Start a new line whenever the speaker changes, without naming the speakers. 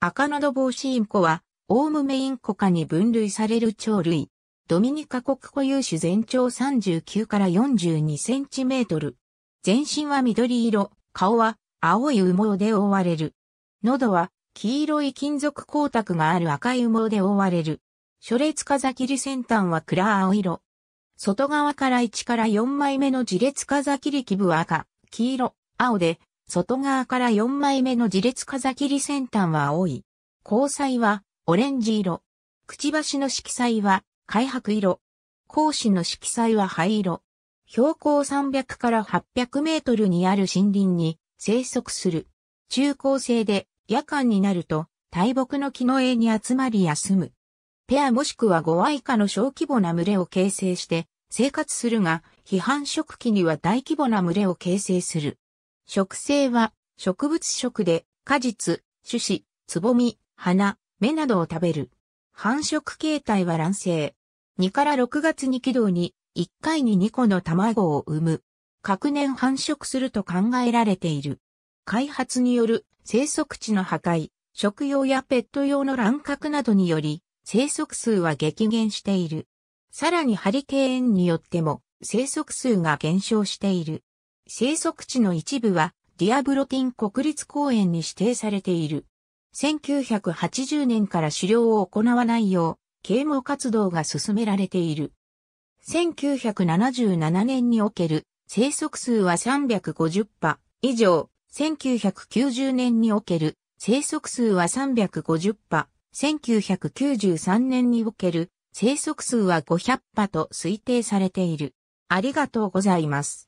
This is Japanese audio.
赤のどぼうしインコは、オウムメインコ科に分類される鳥類。ドミニカ国固有種全長39から42センチメートル。全身は緑色、顔は青い羽毛で覆われる。喉は黄色い金属光沢がある赤い羽毛で覆われる。初列ザキり先端は暗青色。外側から1から4枚目の自列ザキり基部は赤、黄色、青で、外側から4枚目の自列風切り先端は青い。交彩はオレンジ色。くちばしの色彩は開白色。講師の色彩は灰色。標高300から800メートルにある森林に生息する。中高生で夜間になると大木の木の絵に集まり休む。ペアもしくは5羽以下の小規模な群れを形成して生活するが、批判食期には大規模な群れを形成する。食生は植物食で果実、種子、つぼみ、花、芽などを食べる。繁殖形態は卵生。2から6月に軌道に1回に2個の卵を産む。各年繁殖すると考えられている。開発による生息地の破壊、食用やペット用の乱獲などにより、生息数は激減している。さらにハリケーンによっても生息数が減少している。生息地の一部はディアブロティン国立公園に指定されている。1980年から狩猟を行わないよう、啓蒙活動が進められている。1977年における生息数は350羽以上、1990年における生息数は350羽、1993年における生息数は500羽と推定されている。ありがとうございます。